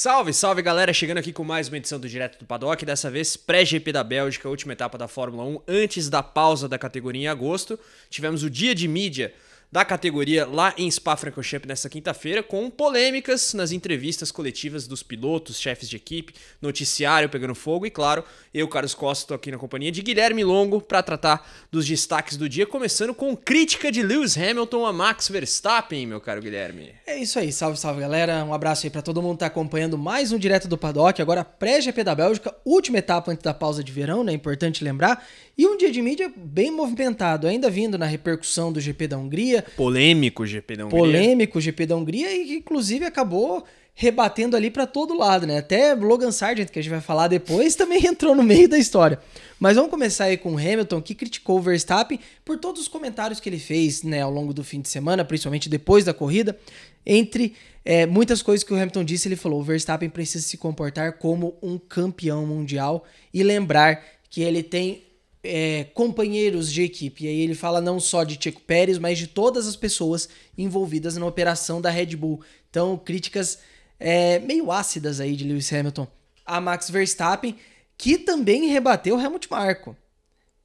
Salve, salve galera, chegando aqui com mais uma edição do Direto do Paddock, dessa vez pré-GP da Bélgica, última etapa da Fórmula 1, antes da pausa da categoria em agosto. Tivemos o dia de mídia da categoria lá em Spa-Francorchamps nesta quinta-feira, com polêmicas nas entrevistas coletivas dos pilotos, chefes de equipe, noticiário pegando fogo e, claro, eu, Carlos Costa, estou aqui na companhia de Guilherme Longo para tratar dos destaques do dia, começando com crítica de Lewis Hamilton a Max Verstappen, meu caro Guilherme. É isso aí, salve, salve galera, um abraço aí para todo mundo que está acompanhando mais um Direto do Paddock, agora pré-GP da Bélgica, última etapa antes da pausa de verão, né, importante lembrar, e um dia de mídia bem movimentado, ainda vindo na repercussão do GP da Hungria, Hungria. Polêmico GP da Hungria. Polêmico GP da Hungria e inclusive, acabou rebatendo ali para todo lado, né? Até Logan Sargent, que a gente vai falar depois, também entrou no meio da história. Mas vamos começar aí com o Hamilton, que criticou o Verstappen por todos os comentários que ele fez né, ao longo do fim de semana, principalmente depois da corrida. Entre é, muitas coisas que o Hamilton disse, ele falou: o Verstappen precisa se comportar como um campeão mundial e lembrar que ele tem é, companheiros de equipe. E aí ele fala não só de Checo Pérez, mas de todas as pessoas envolvidas na operação da Red Bull. Então, críticas é, meio ácidas aí de Lewis Hamilton a Max Verstappen, que também rebateu o Helmut Marko.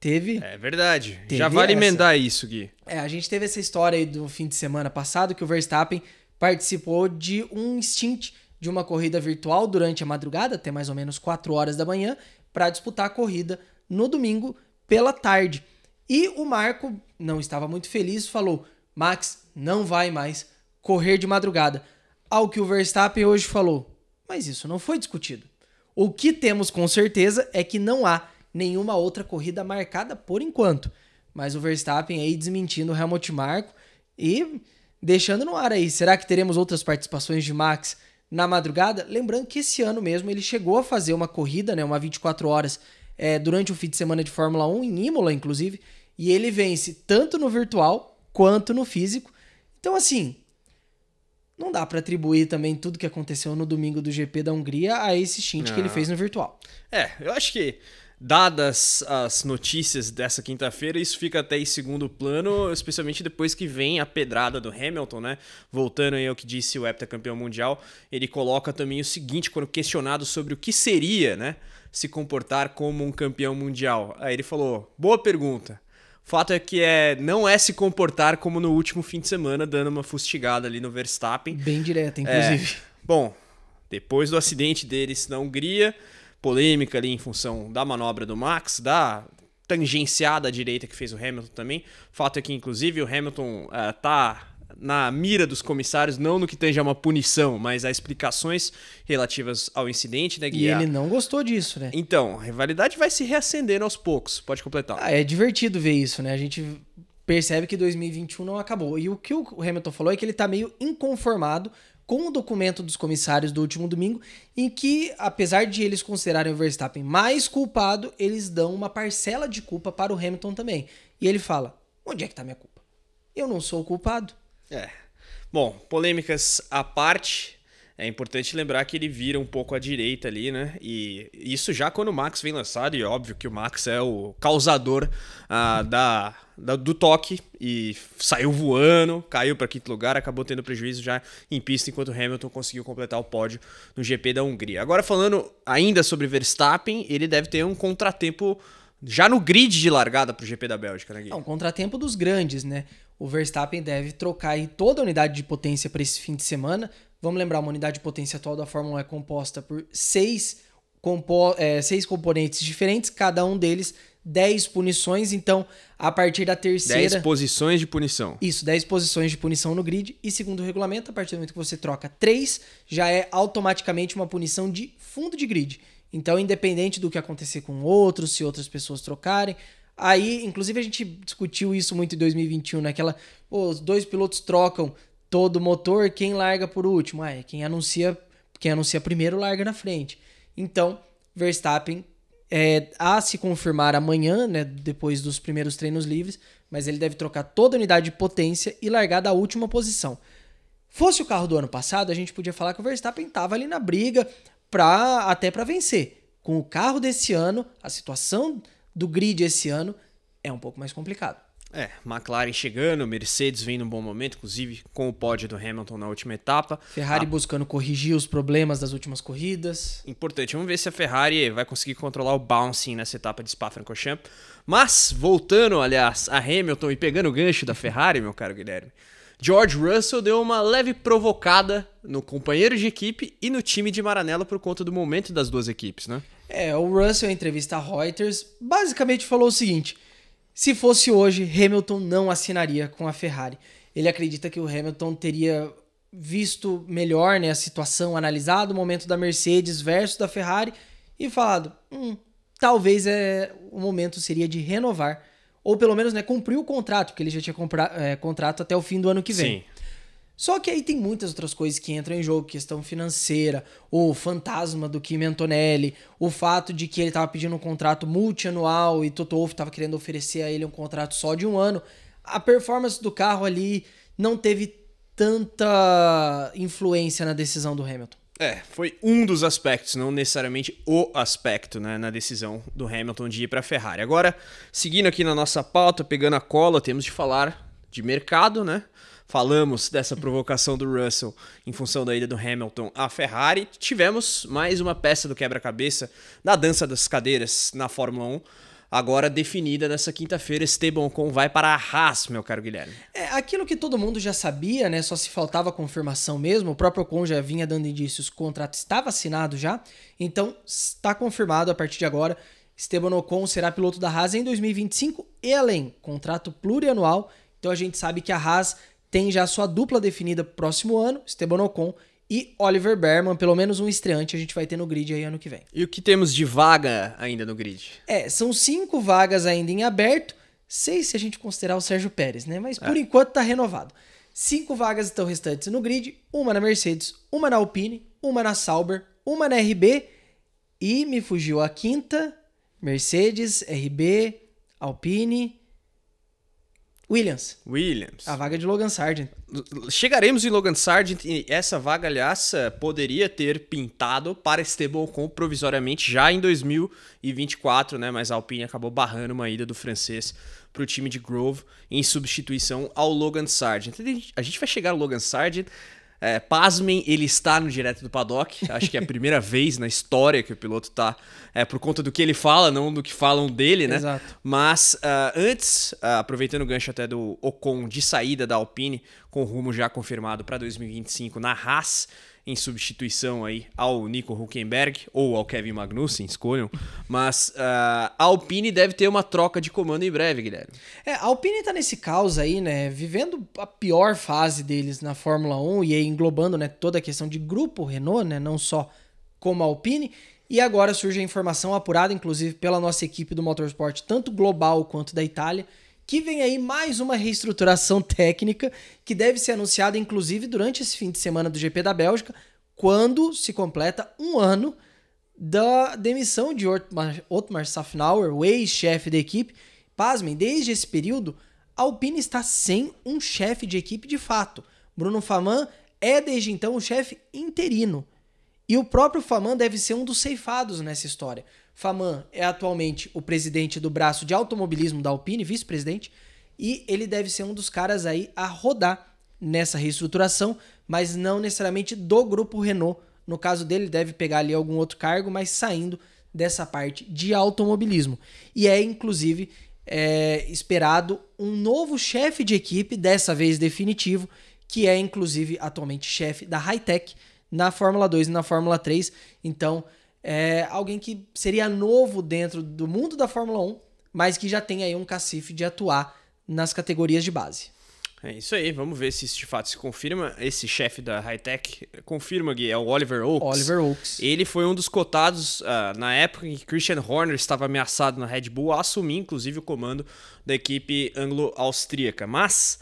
Teve. É verdade. Teve Já vale essa. emendar isso, Gui. É, a gente teve essa história aí do fim de semana passado que o Verstappen participou de um stint de uma corrida virtual durante a madrugada, até mais ou menos 4 horas da manhã, para disputar a corrida no domingo pela tarde. E o Marco não estava muito feliz, falou: Max não vai mais correr de madrugada. Ao que o Verstappen hoje falou: Mas isso não foi discutido. O que temos com certeza é que não há nenhuma outra corrida marcada por enquanto. Mas o Verstappen aí desmentindo o Helmut Marco e deixando no ar aí. Será que teremos outras participações de Max na madrugada? Lembrando que esse ano mesmo ele chegou a fazer uma corrida, né, uma 24 horas é, durante o fim de semana de Fórmula 1, em Imola, inclusive, e ele vence tanto no virtual quanto no físico. Então, assim, não dá para atribuir também tudo que aconteceu no domingo do GP da Hungria a esse stint ah. que ele ah. fez no virtual. É, eu acho que dadas as notícias dessa quinta-feira, isso fica até em segundo plano, especialmente depois que vem a pedrada do Hamilton, né? Voltando aí ao que disse o heptacampeão mundial, ele coloca também o seguinte, quando questionado sobre o que seria, né, se comportar como um campeão mundial. Aí ele falou: "Boa pergunta. O fato é que é, não é se comportar como no último fim de semana, dando uma fustigada ali no Verstappen. Bem direta, é, inclusive. É, bom, depois do acidente deles na Hungria, polêmica ali em função da manobra do Max, da tangenciada à direita que fez o Hamilton também. Fato é que, inclusive, o Hamilton uh, tá na mira dos comissários, não no que tange a uma punição, mas a explicações relativas ao incidente, né, Guia? E ele não gostou disso, né? Então, a rivalidade vai se reacendendo aos poucos, pode completar. Ah, é divertido ver isso, né? A gente percebe que 2021 não acabou. E o que o Hamilton falou é que ele tá meio inconformado com o documento dos comissários do último domingo, em que, apesar de eles considerarem o Verstappen mais culpado, eles dão uma parcela de culpa para o Hamilton também. E ele fala: onde é que está minha culpa? Eu não sou o culpado. É. Bom, polêmicas à parte, é importante lembrar que ele vira um pouco à direita ali, né? E isso já quando o Max vem lançado, e é óbvio que o Max é o causador ah, da, da, do toque e saiu voando, caiu para quinto lugar, acabou tendo prejuízo já em pista, enquanto Hamilton conseguiu completar o pódio no GP da Hungria. Agora, falando ainda sobre Verstappen, ele deve ter um contratempo já no grid de largada para o GP da Bélgica, né, Gui? É um contratempo dos grandes, né? O Verstappen deve trocar toda a unidade de potência para esse fim de semana. Vamos lembrar, uma unidade de potência atual da Fórmula 1 é composta por seis, compo é, seis componentes diferentes, cada um deles 10 punições, então a partir da terceira. 10 posições de punição. Isso, 10 posições de punição no grid. E segundo o regulamento, a partir do momento que você troca 3, já é automaticamente uma punição de fundo de grid. Então, independente do que acontecer com outros, se outras pessoas trocarem. Aí, inclusive, a gente discutiu isso muito em 2021, naquela. Né? Pô, os dois pilotos trocam todo motor, quem larga por último? Ah, é quem anuncia, quem anuncia primeiro larga na frente. Então, Verstappen é, a se confirmar amanhã, né, depois dos primeiros treinos livres, mas ele deve trocar toda a unidade de potência e largar da última posição. Fosse o carro do ano passado, a gente podia falar que o Verstappen estava ali na briga pra, até para vencer. Com o carro desse ano, a situação do grid esse ano é um pouco mais complicado. É, McLaren chegando, Mercedes vem num bom momento, inclusive com o pódio do Hamilton na última etapa. Ferrari a... Ah. buscando corrigir os problemas das últimas corridas. Importante, vamos ver se a Ferrari vai conseguir controlar o bouncing nessa etapa de Spa-Francorchamps. Mas, voltando, aliás, a Hamilton e pegando o gancho da Ferrari, meu caro Guilherme, George Russell deu uma leve provocada no companheiro de equipe e no time de Maranello por conta do momento das duas equipes, né? É, o Russell, em entrevista à Reuters, basicamente falou o seguinte se fosse hoje, Hamilton não assinaria com a Ferrari. Ele acredita que o Hamilton teria visto melhor né, a situação, analisado o momento da Mercedes versus da Ferrari e falado: hum, talvez é, o momento seria de renovar. Ou pelo menos né, cumprir o contrato, porque ele já tinha compra, é, contrato até o fim do ano que vem. Sim. Só que aí tem muitas outras coisas que entram em jogo, questão financeira, o fantasma do Kim Antonelli, o fato de que ele estava pedindo um contrato multianual e Toto Wolff estava querendo oferecer a ele um contrato só de um ano. A performance do carro ali não teve tanta influência na decisão do Hamilton. É, foi um dos aspectos, não necessariamente o aspecto né, na decisão do Hamilton de ir para a Ferrari. Agora, seguindo aqui na nossa pauta, pegando a cola, temos de falar de mercado, né? falamos dessa provocação do Russell em função da ida do Hamilton à Ferrari, tivemos mais uma peça do quebra-cabeça na dança das cadeiras na Fórmula 1 agora definida nessa quinta-feira. Esteban Ocon vai para a Haas, meu caro Guilherme. É aquilo que todo mundo já sabia, né? Só se faltava confirmação mesmo. O próprio Ocon já vinha dando indícios, o contrato estava assinado já. Então está confirmado a partir de agora. Esteban Ocon será piloto da Haas em 2025 e além, contrato plurianual. Então a gente sabe que a Haas tem já sua dupla definida pro próximo ano, Esteban Ocon e Oliver Berman, pelo menos um estreante a gente vai ter no grid aí ano que vem. E o que temos de vaga ainda no grid? É, são cinco vagas ainda em aberto, sei se a gente considerar o Sérgio Pérez, né? Mas por é. enquanto tá renovado. Cinco vagas estão restantes no grid, uma na Mercedes, uma na Alpine, uma na Sauber, uma na RB e me fugiu a quinta, Mercedes, RB, Alpine, Williams. Williams. A vaga de Logan Sargent. Chegaremos em Logan Sargent e essa vaga, aliás, poderia ter pintado para Esteban Ocon provisoriamente já em 2024, né? Mas a Alpine acabou barrando uma ida do francês para o time de Grove em substituição ao Logan Sargent. A gente vai chegar ao Logan Sargent é, pasmem, ele está no direto do paddock. Acho que é a primeira vez na história que o piloto está é, por conta do que ele fala, não do que falam dele, né? Exato. Mas uh, antes, uh, aproveitando o gancho até do Ocon de saída da Alpine, com rumo já confirmado para 2025 na Haas em substituição aí ao Nico Huckenberg ou ao Kevin Magnussen, escolham. Mas uh, a Alpine deve ter uma troca de comando em breve, Guilherme. É, a Alpine tá nesse caos aí, né? Vivendo a pior fase deles na Fórmula 1 e aí englobando né, toda a questão de grupo Renault, né? Não só como a Alpine. E agora surge a informação apurada, inclusive pela nossa equipe do Motorsport, tanto global quanto da Itália, que vem aí mais uma reestruturação técnica que deve ser anunciada inclusive durante esse fim de semana do GP da Bélgica, quando se completa um ano da demissão de Otmar, Otmar Safnauer, o ex-chefe da equipe. Pasmem, desde esse período, a Alpine está sem um chefe de equipe de fato. Bruno Faman é desde então o chefe interino. E o próprio Faman deve ser um dos ceifados nessa história. Faman é atualmente o presidente do braço de automobilismo da Alpine, vice-presidente, e ele deve ser um dos caras aí a rodar nessa reestruturação, mas não necessariamente do grupo Renault. No caso dele, deve pegar ali algum outro cargo, mas saindo dessa parte de automobilismo. E é inclusive é, esperado um novo chefe de equipe, dessa vez definitivo, que é inclusive atualmente chefe da Hightech na Fórmula 2 e na Fórmula 3. Então, é, alguém que seria novo dentro do mundo da Fórmula 1, mas que já tem aí um cacife de atuar nas categorias de base. É isso aí, vamos ver se isso de fato se confirma. Esse chefe da High Tech confirma, Gui, é o Oliver Oaks. Oliver Oaks. Ele foi um dos cotados uh, na época em que Christian Horner estava ameaçado na Red Bull a assumir, inclusive, o comando da equipe anglo-austríaca. Mas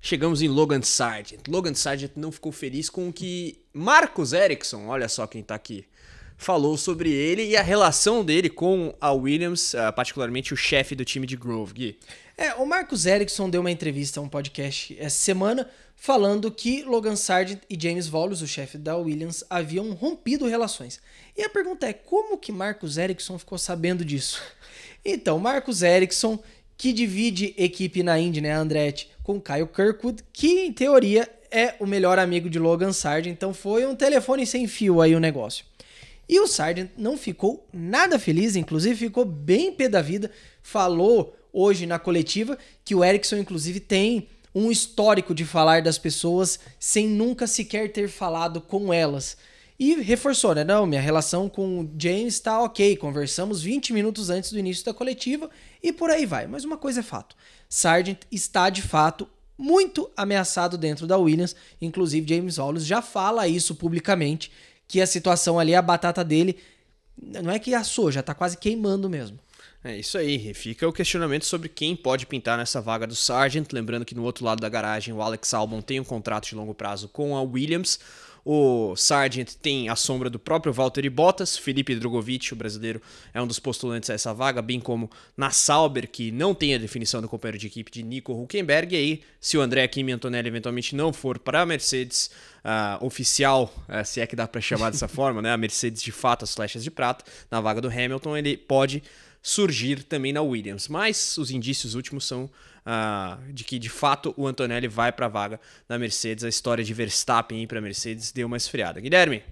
chegamos em Logan Sargent. Logan Sargent não ficou feliz com o que Marcos Ericsson, olha só quem está aqui, falou sobre ele e a relação dele com a Williams, ah, particularmente o chefe do time de Grove, Gui. É, o Marcos Erickson deu uma entrevista a um podcast essa semana falando que Logan Sargent e James Wallace, o chefe da Williams, haviam rompido relações. E a pergunta é como que Marcos Erickson ficou sabendo disso? Então, Marcos Erickson, que divide equipe na Indy, né, Andretti, com Kyle Kirkwood, que em teoria é o melhor amigo de Logan Sargent, então foi um telefone sem fio aí o negócio. E o Sargent não ficou nada feliz, inclusive ficou bem pé da vida, falou hoje na coletiva que o Erickson, inclusive, tem um histórico de falar das pessoas sem nunca sequer ter falado com elas. E reforçou, né? Não, minha relação com o James tá ok. Conversamos 20 minutos antes do início da coletiva e por aí vai. Mas uma coisa é fato: Sargent está de fato muito ameaçado dentro da Williams. Inclusive, James Wallace já fala isso publicamente que a situação ali, a batata dele, não é que assou, já tá quase queimando mesmo. É isso aí, fica o questionamento sobre quem pode pintar nessa vaga do Sargent. Lembrando que no outro lado da garagem o Alex Albon tem um contrato de longo prazo com a Williams. O Sargent tem a sombra do próprio Valtteri Bottas, Felipe Drogovic, o brasileiro, é um dos postulantes a essa vaga, bem como na Sauber, que não tem a definição do companheiro de equipe de Nico Huckenberg. E aí, se o André Kimi Antonelli eventualmente não for para a Mercedes uh, oficial, uh, se é que dá para chamar dessa forma, né? A Mercedes de fato, as flechas de prata, na vaga do Hamilton, ele pode surgir também na Williams. Mas os indícios últimos são ah, de que de fato o Antonelli vai para a vaga da Mercedes. A história de Verstappen ir para a Mercedes deu uma esfriada. Guilherme,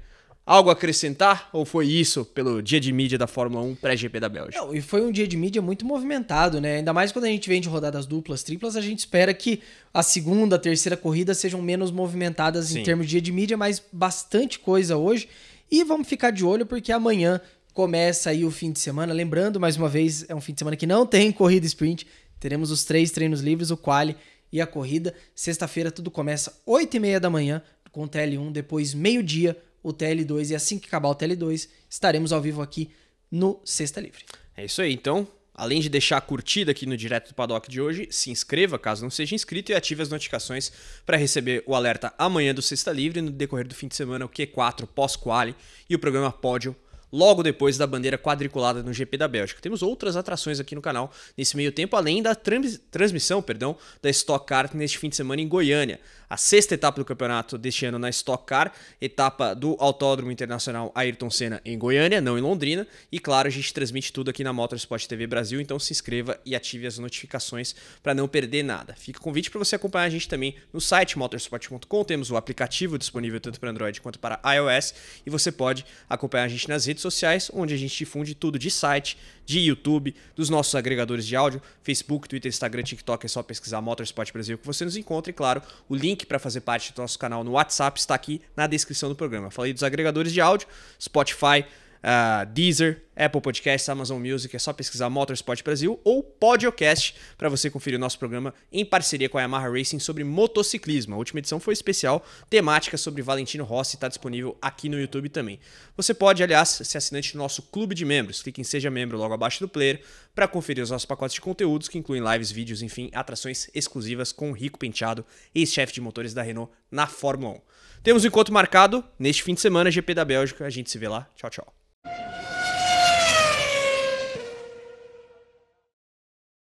algo a acrescentar ou foi isso pelo dia de mídia da Fórmula 1 pré-GP da Bélgica? Não, e foi um dia de mídia muito movimentado, né? Ainda mais quando a gente vem de rodadas duplas, triplas, a gente espera que a segunda, a terceira corrida sejam menos movimentadas Sim. em termos de dia de mídia, mas bastante coisa hoje. E vamos ficar de olho porque amanhã começa aí o fim de semana. Lembrando, mais uma vez, é um fim de semana que não tem corrida sprint. Teremos os três treinos livres, o quali e a corrida. Sexta-feira tudo começa 8 e meia da manhã com o TL1, depois meio-dia o TL2 e assim que acabar o TL2 estaremos ao vivo aqui no Sexta Livre. É isso aí, então. Além de deixar a curtida aqui no Direto do Paddock de hoje, se inscreva caso não seja inscrito e ative as notificações para receber o alerta amanhã do Sexta Livre, no decorrer do fim de semana, o Q4 pós-quali e o programa Pódio logo depois da bandeira quadriculada no GP da Bélgica. Temos outras atrações aqui no canal nesse meio tempo, além da transmissão perdão, da Stock Car neste fim de semana em Goiânia. A sexta etapa do campeonato deste ano na Stock Car, etapa do Autódromo Internacional Ayrton Senna em Goiânia, não em Londrina. E claro, a gente transmite tudo aqui na Motorsport TV Brasil, então se inscreva e ative as notificações para não perder nada. Fica o convite para você acompanhar a gente também no site motorsport.com, temos o aplicativo disponível tanto para Android quanto para iOS e você pode acompanhar a gente nas redes redes sociais, onde a gente difunde tudo de site, de YouTube, dos nossos agregadores de áudio, Facebook, Twitter, Instagram, TikTok, é só pesquisar Motorsport Brasil que você nos encontra. E claro, o link para fazer parte do nosso canal no WhatsApp está aqui na descrição do programa. falei dos agregadores de áudio, Spotify, uh, Deezer, Apple Podcasts, Amazon Music, é só pesquisar Motorsport Brasil ou Podcast para você conferir o nosso programa em parceria com a Yamaha Racing sobre motociclismo. A última edição foi especial, temática sobre Valentino Rossi, está disponível aqui no YouTube também. Você pode, aliás, ser assinante do nosso clube de membros. Clique em Seja Membro logo abaixo do player para conferir os nossos pacotes de conteúdos que incluem lives, vídeos, enfim, atrações exclusivas com o Rico Penteado, ex-chefe de motores da Renault na Fórmula 1. Temos um encontro marcado neste fim de semana, GP da Bélgica. A gente se vê lá. Tchau, tchau.